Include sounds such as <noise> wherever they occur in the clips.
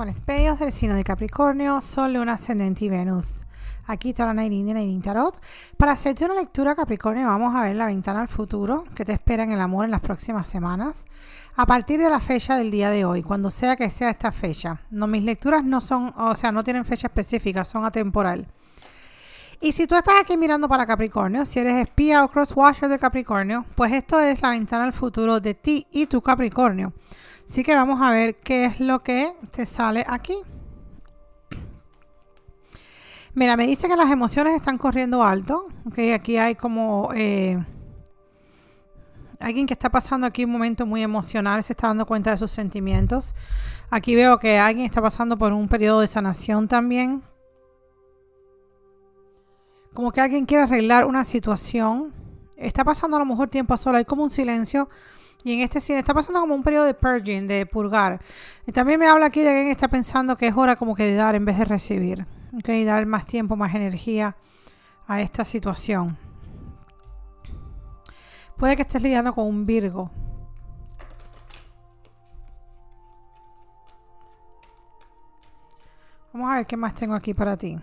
Con espejos del signo de Capricornio, Sol, Luna, Ascendente y Venus. Aquí la Nairin y Nairin Tarot. Para hacerte una lectura Capricornio vamos a ver la ventana al futuro que te espera en el amor en las próximas semanas. A partir de la fecha del día de hoy, cuando sea que sea esta fecha. No, mis lecturas no son, o sea, no tienen fecha específica, son atemporal. Y si tú estás aquí mirando para Capricornio, si eres espía o crosswatcher de Capricornio, pues esto es la ventana al futuro de ti y tu Capricornio. Así que vamos a ver qué es lo que te sale aquí. Mira, me dice que las emociones están corriendo alto. aquí hay como eh, alguien que está pasando aquí un momento muy emocional, se está dando cuenta de sus sentimientos. Aquí veo que alguien está pasando por un periodo de sanación también. Como que alguien quiere arreglar una situación. Está pasando a lo mejor tiempo solo, hay como un silencio y en este cine está pasando como un periodo de purging, de purgar. Y también me habla aquí de alguien que está pensando que es hora como que de dar en vez de recibir. que Dar más tiempo, más energía a esta situación. Puede que estés lidiando con un Virgo. Vamos a ver qué más tengo aquí para ti.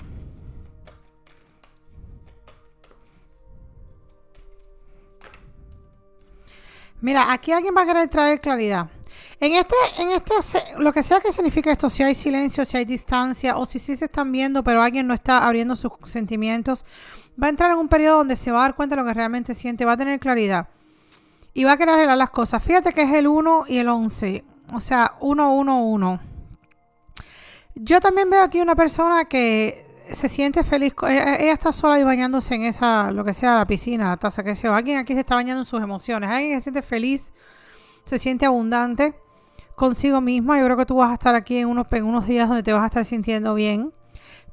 Mira, aquí alguien va a querer traer claridad. En este, en este, lo que sea que significa esto, si hay silencio, si hay distancia, o si sí se están viendo, pero alguien no está abriendo sus sentimientos, va a entrar en un periodo donde se va a dar cuenta de lo que realmente siente, va a tener claridad y va a querer arreglar las cosas. Fíjate que es el 1 y el 11, o sea, 1, 1, 1. Yo también veo aquí una persona que se siente feliz. E-, e-, ella, está sola y bañándose en esa, lo que sea, la piscina, la taza, que sea Alguien aquí se está bañando en sus emociones. Alguien que se siente feliz, se siente abundante consigo misma. Yo creo que tú vas a estar aquí en unos, en días donde te vas a estar sintiendo bien.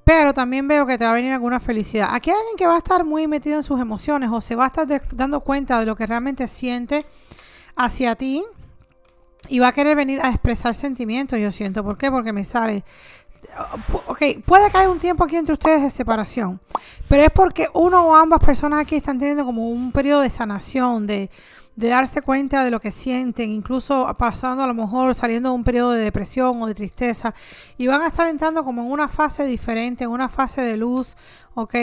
Pero también veo que te va a venir alguna felicidad. Aquí hay alguien que va a estar muy metido en sus emociones o se va a estar dando cuenta de lo que realmente siente hacia ti y va a querer venir a expresar sentimientos, yo siento. ¿Por qué? Porque me sale ok, puede caer un tiempo aquí entre ustedes de separación, pero es porque uno o ambas personas aquí están teniendo como un periodo de sanación, de, de darse cuenta de lo que sienten, incluso pasando a lo mejor saliendo de un periodo de depresión o de tristeza, y van a estar entrando como en una fase diferente, en una fase de luz, ¿ok?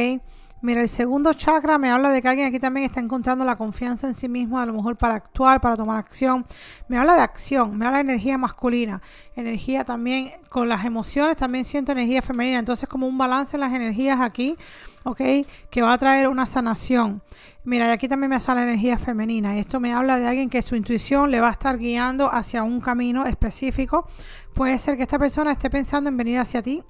Mira, el segundo chakra me habla de que alguien aquí también está encontrando la confianza en sí mismo, a lo mejor para actuar, para tomar acción. Me habla de acción, me habla de energía masculina, energía también con las emociones, también siento energía femenina. Entonces, como un balance en las energías aquí, ¿ok? Que va a traer una sanación. Mira, y aquí también me sale energía femenina. Esto me habla de alguien que su intuición le va a estar guiando hacia un camino específico. Puede ser que esta persona esté pensando en venir hacia ti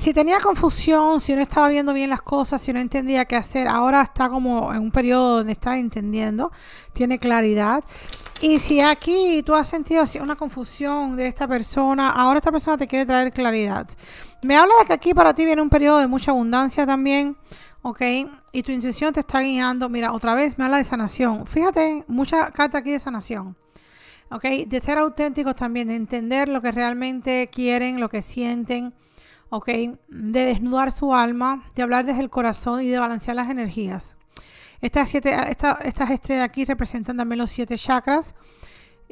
si tenía confusión, si no estaba viendo bien las cosas, si no entendía qué hacer, ahora está como en un periodo donde está entendiendo, tiene claridad. Y si aquí tú has sentido una confusión de esta persona, ahora esta persona te quiere traer claridad. Me habla de que aquí para ti viene un periodo de mucha abundancia también, ¿ok? Y tu intención te está guiando. Mira, otra vez me habla de sanación. Fíjate, mucha carta aquí de sanación. ¿Ok? De ser auténticos también, de entender lo que realmente quieren, lo que sienten ¿ok? De desnudar su alma, de hablar desde el corazón y de balancear las energías. Estas, siete, estas estrellas aquí representan también los siete chakras.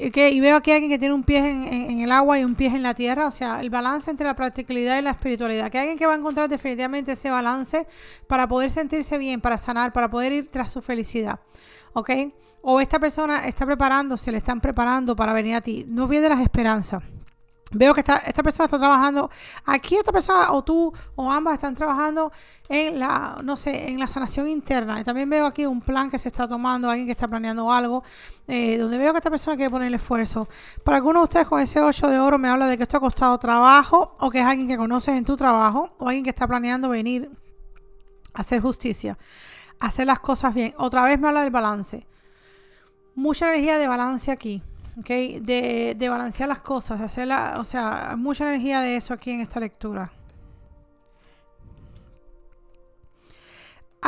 Y veo aquí a alguien que tiene un pie en, el agua y un pie en la tierra. O sea, el balance entre la practicalidad y la espiritualidad. Que alguien que va a encontrar definitivamente ese balance para poder sentirse bien, para sanar, para poder ir tras su felicidad. ¿Ok? O esta persona está preparándose, le están preparando para venir a ti. No pierde las esperanzas. Veo que esta, esta persona está trabajando. Aquí esta persona o tú o ambas están trabajando en la, no sé, en la sanación interna. Y también veo aquí un plan que se está tomando, alguien que está planeando algo, eh, donde veo que esta persona quiere el esfuerzo. Para algunos de ustedes con ese 8 de oro me habla de que esto ha costado trabajo o que es alguien que conoces en tu trabajo o alguien que está planeando venir a hacer justicia, a hacer las cosas bien. Otra vez me habla del balance. Mucha energía de balance aquí. ¿okay? de, de balancear las cosas, de la, o sea, mucha energía de eso aquí en esta lectura.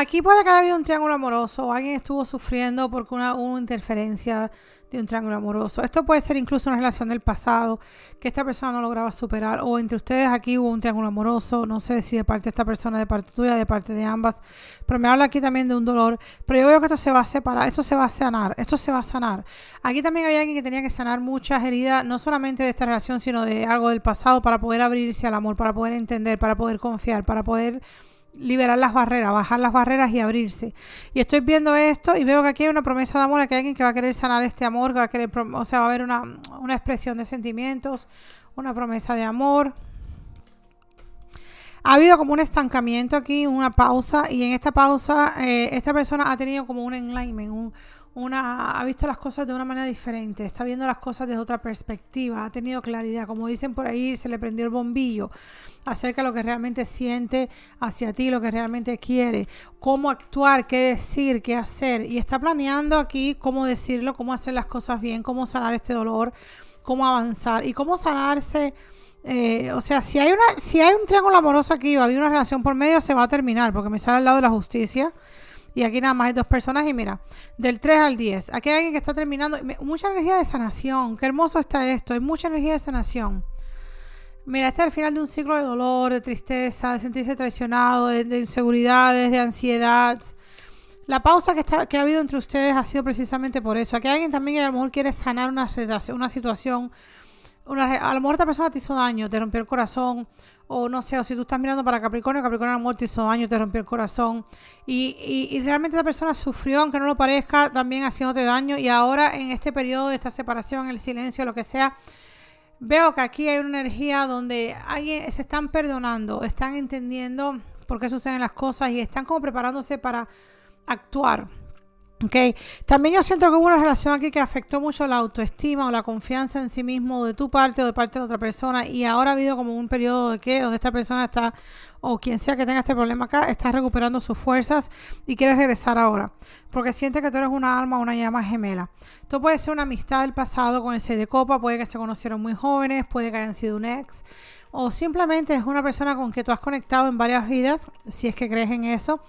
Aquí puede que haya habido un triángulo amoroso o alguien estuvo sufriendo porque una, una, interferencia de un triángulo amoroso. Esto puede ser incluso una relación del pasado que esta persona no lograba superar o entre ustedes aquí hubo un triángulo amoroso, no sé si de parte de esta persona, de parte tuya, de parte de ambas, pero me habla aquí también de un dolor, pero yo veo que esto se va a separar, esto se va a sanar, esto se va a sanar. Aquí también había alguien que tenía que sanar muchas heridas, no solamente de esta relación, sino de algo del pasado para poder abrirse al amor, para poder entender, para poder confiar, para poder liberar las barreras, bajar las barreras y abrirse. Y estoy viendo esto y veo que aquí hay una promesa de amor, que hay alguien que va a querer sanar este amor, que va a querer, o sea, va a haber una, una expresión de sentimientos, una promesa de amor ha habido como un estancamiento aquí, una pausa, y en esta pausa eh, esta persona ha tenido como un enlightenment, una, ha visto las cosas de una manera diferente, está viendo las cosas desde otra perspectiva, ha tenido claridad, como dicen por ahí, se le prendió el bombillo acerca de lo que realmente siente hacia ti, lo que realmente quiere, cómo actuar, qué decir, qué hacer, y está planeando aquí cómo decirlo, cómo hacer las cosas bien, cómo sanar este dolor, cómo avanzar y cómo sanarse eh, o sea, si hay, una, si hay un triángulo amoroso aquí o hay una relación por medio, se va a terminar, porque me sale al lado de la justicia. Y aquí nada más hay dos personas. Y mira, del 3 al 10. Aquí hay alguien que está terminando. Mucha energía de sanación. Qué hermoso está esto. Hay mucha energía de sanación. Mira, este es el final de un ciclo de dolor, de tristeza, de sentirse traicionado, de, inseguridades, de ansiedad. La pausa que, ha habido entre ustedes ha sido precisamente por eso. Aquí hay alguien también que a lo mejor quiere sanar una, una situación a lo mejor esta persona te hizo daño, te rompió el corazón, o no sé, o si tú estás mirando para Capricornio, Capricornio a lo mejor hizo daño, te rompió el corazón, y, realmente esta persona sufrió, aunque no lo parezca, también haciéndote daño, y ahora en este periodo de esta separación, el silencio, lo que sea, veo que aquí hay una energía donde alguien se están perdonando, están entendiendo por qué suceden las cosas y están como preparándose para actuar Okay. También yo siento que hubo una relación aquí que afectó mucho la autoestima o la confianza en sí mismo de tu parte o de parte de otra persona y ahora ha habido como un periodo de que donde esta persona está o quien sea que tenga este problema acá está recuperando sus fuerzas y quiere regresar ahora porque siente que tú eres una alma, una llama gemela. Tú puede ser una amistad del pasado con el de copa, puede que se conocieron muy jóvenes, puede que hayan sido un ex o simplemente es una persona con que tú has conectado en varias vidas, si es que crees en eso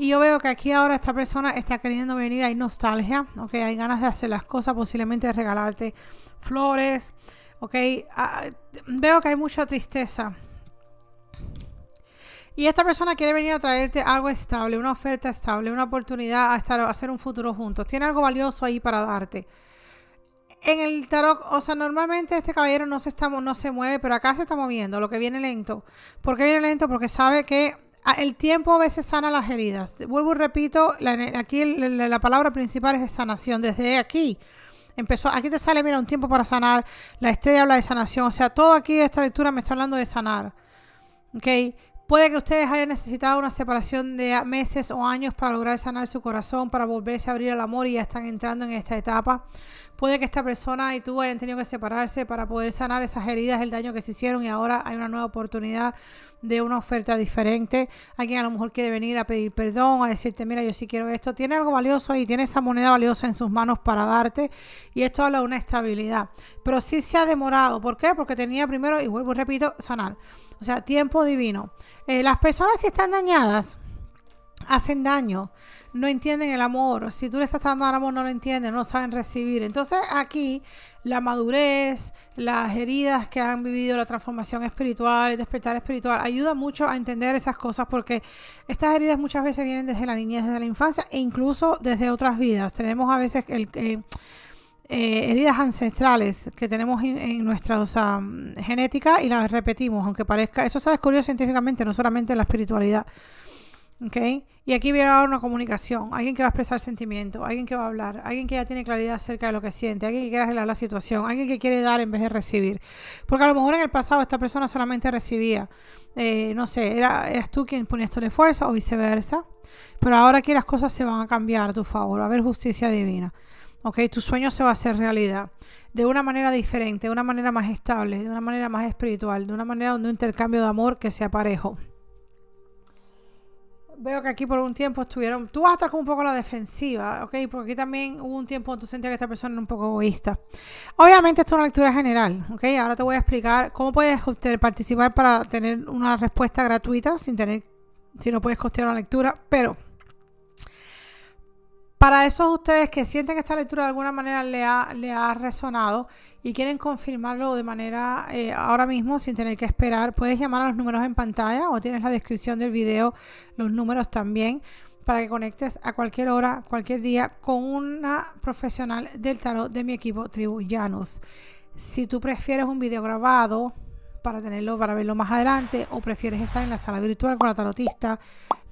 y yo veo que aquí ahora esta persona está queriendo venir, hay nostalgia, ¿ok? Hay ganas de hacer las cosas, posiblemente regalarte flores, ¿ok? Ah, veo que hay mucha tristeza. Y esta persona quiere venir a traerte algo estable, una oferta estable, una oportunidad a, estar, hacer un futuro juntos. Tiene algo valioso ahí para darte. En el tarot, o sea, normalmente este caballero no se, está, no se mueve, pero acá se está moviendo, lo que viene lento. ¿Por qué viene lento? Porque sabe que Ah, el tiempo a veces sana las heridas. Vuelvo y repito, aquí la, palabra principal es sanación. Desde aquí empezó, aquí te sale, mira, un tiempo para sanar. La estrella habla de sanación. O sea, todo aquí, esta lectura me está hablando de sanar. ¿Ok? Puede que ustedes hayan necesitado una separación de meses o años para lograr sanar su corazón, para volverse a abrir al amor y ya están entrando en esta etapa. Puede que esta persona y tú hayan tenido que separarse para poder sanar esas heridas, el daño que se hicieron y ahora hay una nueva oportunidad de una oferta diferente, alguien a lo mejor quiere venir a pedir perdón, a decirte, mira, yo sí quiero esto, tiene algo valioso y tiene esa moneda valiosa en sus manos para darte y esto habla de una estabilidad. Pero sí se ha demorado, ¿por qué? Porque tenía primero, y vuelvo, y repito, sanar, o sea, tiempo divino. Eh, las personas si están dañadas, hacen daño no entienden el amor. Si tú le estás dando al amor, no lo entienden, no saben recibir. Entonces aquí la madurez, las heridas que han vivido, la transformación espiritual, el despertar espiritual, ayuda mucho a entender esas cosas porque estas heridas muchas veces vienen desde la niñez, desde la infancia e incluso desde otras vidas. Tenemos a veces el... Eh, eh, heridas ancestrales que tenemos en nuestra genética y las repetimos, aunque parezca, eso se ha descubierto científicamente, no solamente en la espiritualidad. Y aquí viene a una comunicación, alguien que va a expresar sentimiento, alguien que va a hablar, alguien que ya tiene claridad acerca de lo que siente, alguien que quiere arreglar la situación, alguien que quiere dar en vez de recibir. Porque a lo mejor en el pasado esta persona solamente recibía, eh, no sé, era, eras tú quien ponías tu esfuerzo o viceversa. Pero ahora aquí las cosas se van a cambiar a tu favor, a ver justicia divina. Tu sueño se va a hacer realidad de una manera diferente, de una manera más estable, de una manera más espiritual, de una manera donde un intercambio de amor que sea parejo veo que aquí por un tiempo estuvieron. Tú vas a estar con un poco la defensiva, ¿ok? Porque aquí también hubo un tiempo donde tú sentías que esta persona era un poco egoísta. Obviamente, esto es una lectura general, ¿ok? Ahora te voy a explicar cómo puedes participar para tener una respuesta gratuita sin tener. Si no puedes costear una lectura, pero para esos ustedes que sienten que esta lectura de alguna manera le ha, resonado y quieren confirmarlo de manera eh, ahora mismo sin tener que esperar, puedes llamar a los números en pantalla o tienes la descripción del video, los números también, para que conectes a cualquier hora, cualquier día con una profesional del tarot de mi equipo Tribu Si tú prefieres un video grabado para tenerlo, para verlo más adelante, o prefieres estar en la sala virtual con la tarotista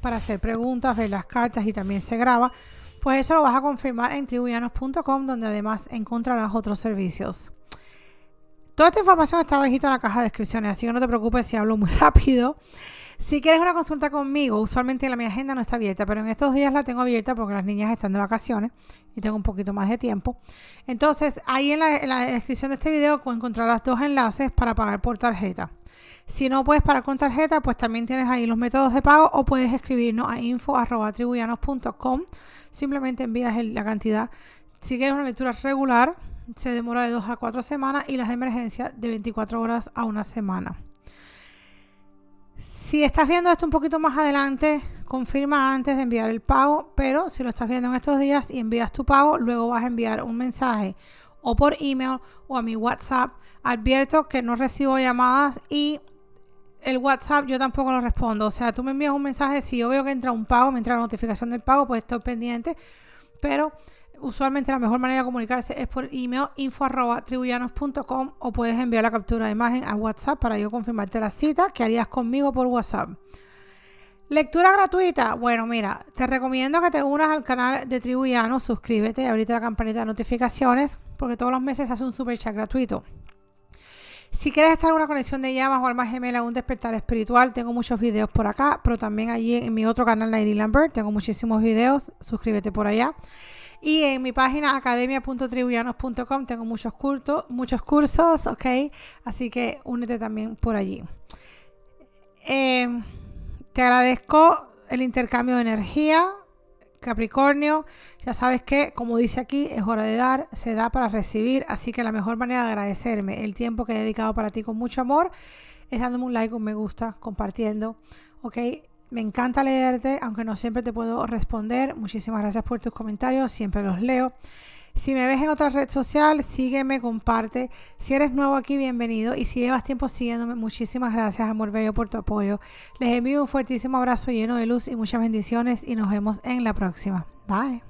para hacer preguntas, ver las cartas y también se graba pues eso lo vas a confirmar en tribuyanos.com, donde además encontrarás otros servicios. Toda esta información está abajito en la caja de descripciones, así que no te preocupes si hablo muy <laughs> rápido. Si quieres una consulta conmigo, usualmente la mi agenda no está abierta, pero en estos días la tengo abierta porque las niñas están de vacaciones y tengo un poquito más de tiempo. Entonces, ahí en la descripción de este video encontrarás dos enlaces para pagar por tarjeta. Si no puedes pagar con tarjeta, pues también tienes ahí los métodos de pago o puedes escribirnos a info.tribuyanos.com. Simplemente envías la cantidad. Si quieres una lectura regular, se demora de dos a cuatro semanas y las de emergencia de 24 horas a una semana. Si estás viendo esto un poquito más adelante, confirma antes de enviar el pago, pero si lo estás viendo en estos días y envías tu pago, luego vas a enviar un mensaje o por email o a mi WhatsApp. Advierto que no recibo llamadas y el WhatsApp yo tampoco lo respondo. O sea, tú me envías un mensaje, si yo veo que entra un pago, me entra la notificación del pago, pues estoy pendiente. Pero usualmente la mejor manera de comunicarse es por email info o puedes enviar la captura de imagen a WhatsApp para yo confirmarte la cita que harías conmigo por WhatsApp. Lectura gratuita. Bueno, mira, te recomiendo que te unas al canal de Tribullanos, suscríbete, abrite la campanita de notificaciones, porque todos los meses hace un super chat gratuito. Si quieres estar en una conexión de llamas o alma gemela, un despertar espiritual, tengo muchos videos por acá, pero también allí en mi otro canal, Nairi Lambert, tengo muchísimos videos, suscríbete por allá. Y en mi página academia.tribuyanos.com tengo muchos, cursos, muchos cursos, ¿ok? Así que únete también por allí. Eh, te agradezco el intercambio de energía, Capricornio, ya sabes que, como dice aquí, es hora de dar, se da para recibir, así que la mejor manera de agradecerme el tiempo que he dedicado para ti con mucho amor es dándome un like, un me gusta, compartiendo, ¿ok? Me encanta leerte, aunque no siempre te puedo responder. Muchísimas gracias por tus comentarios, siempre los leo. Si me ves en otra red social, sígueme, comparte. Si eres nuevo aquí, bienvenido. Y si llevas tiempo siguiéndome, muchísimas gracias, amor bello, por tu apoyo. Les envío un fuertísimo abrazo lleno de luz y muchas bendiciones y nos vemos en la próxima. Bye.